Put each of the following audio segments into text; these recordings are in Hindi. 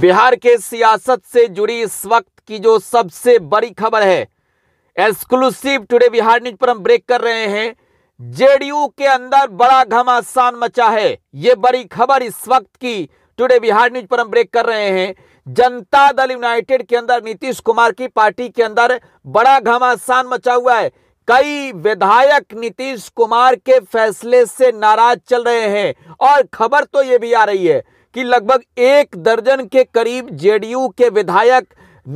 बिहार के सियासत से जुड़ी इस वक्त की जो सबसे बड़ी खबर है एक्सक्लूसिव टुडे बिहार न्यूज पर हम ब्रेक कर रहे हैं जेडीयू के अंदर बड़ा घमासान मचा है यह बड़ी खबर इस वक्त की टुडे बिहार न्यूज पर हम ब्रेक कर रहे हैं जनता दल यूनाइटेड के अंदर नीतीश कुमार की पार्टी के अंदर बड़ा घमासान मचा हुआ है कई विधायक नीतीश कुमार के फैसले से नाराज चल रहे हैं और खबर तो यह भी आ रही है कि लगभग एक दर्जन के करीब जेडीयू के विधायक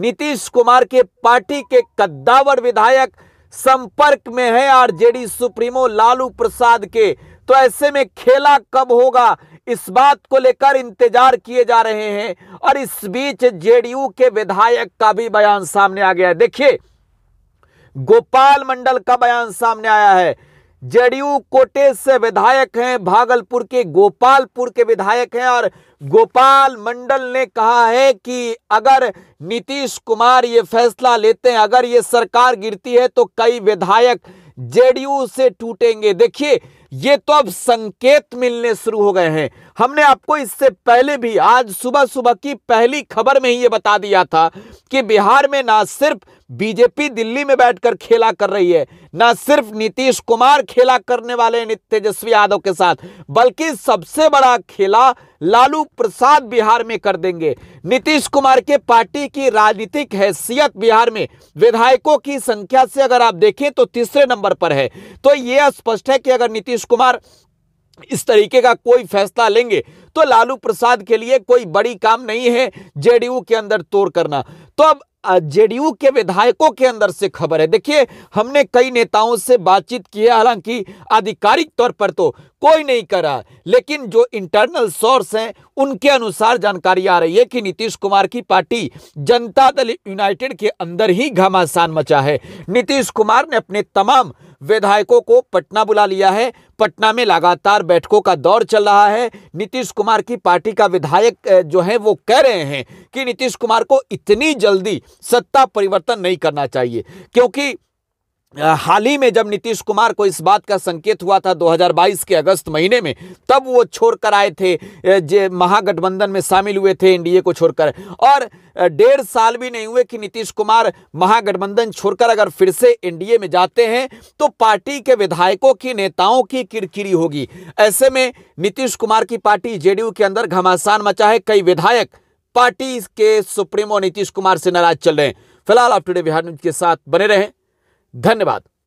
नीतीश कुमार के पार्टी के कद्दावर विधायक संपर्क में है जेडी सुप्रीमो लालू प्रसाद के तो ऐसे में खेला कब होगा इस बात को लेकर इंतजार किए जा रहे हैं और इस बीच जेडीयू के विधायक का भी बयान सामने आ गया है देखिए गोपाल मंडल का बयान सामने आया है जेडीयू कोटे से विधायक हैं भागलपुर के गोपालपुर के विधायक हैं और गोपाल मंडल ने कहा है कि अगर नीतीश कुमार ये फैसला लेते हैं अगर ये सरकार गिरती है तो कई विधायक जेडीयू से टूटेंगे देखिए ये तो अब संकेत मिलने शुरू हो गए हैं हमने आपको इससे पहले भी आज सुबह सुबह की पहली खबर में ही ये बता दिया था कि बिहार में ना सिर्फ बीजेपी दिल्ली में बैठकर खेला कर रही है ना सिर्फ नीतीश कुमार खेला करने वाले तेजस्वी यादव के साथ बल्कि सबसे बड़ा खेला लालू प्रसाद बिहार में कर देंगे नीतीश कुमार के पार्टी की राजनीतिक हैसियत बिहार में विधायकों की संख्या से अगर आप देखें तो तीसरे नंबर पर है तो यह स्पष्ट है कि अगर नीतीश कुमार इस तरीके का कोई फैसला लेंगे तो लालू प्रसाद के लिए कोई बड़ी काम नहीं है जेडीयू के अंदर तोड़ करना तो अब जेडीयू के विधायकों के अंदर से खबर है देखिए हमने कई नेताओं से बातचीत की है हालांकि आधिकारिक तौर पर तो कोई नहीं कर रहा लेकिन जो इंटरनल सोर्स हैं उनके अनुसार जानकारी आ रही है कि नीतीश कुमार की पार्टी जनता दल यूनाइटेड के अंदर ही घमासान मचा है नीतीश कुमार ने अपने तमाम विधायकों को पटना बुला लिया है पटना में लगातार बैठकों का दौर चल रहा है नीतीश कुमार की पार्टी का विधायक जो है वो कह रहे हैं कि नीतीश कुमार को इतनी जल्दी सत्ता परिवर्तन नहीं करना चाहिए क्योंकि हाल ही में जब नीतीश कुमार को इस बात का संकेत हुआ था 2022 के अगस्त महीने में तब वो छोड़कर आए थे जे महागठबंधन में शामिल हुए थे एनडीए को छोड़कर और डेढ़ साल भी नहीं हुए कि नीतीश कुमार महागठबंधन छोड़कर अगर फिर से एनडीए में जाते हैं तो पार्टी के विधायकों की नेताओं की किरकिरी होगी ऐसे में नीतीश कुमार की पार्टी जे के अंदर घमासान मचा है कई विधायक पार्टी के सुप्रीमो नीतीश कुमार से नाराज चल रहे हैं फिलहाल आप टूडे बिहार न्यूज के साथ बने रहें धन्यवाद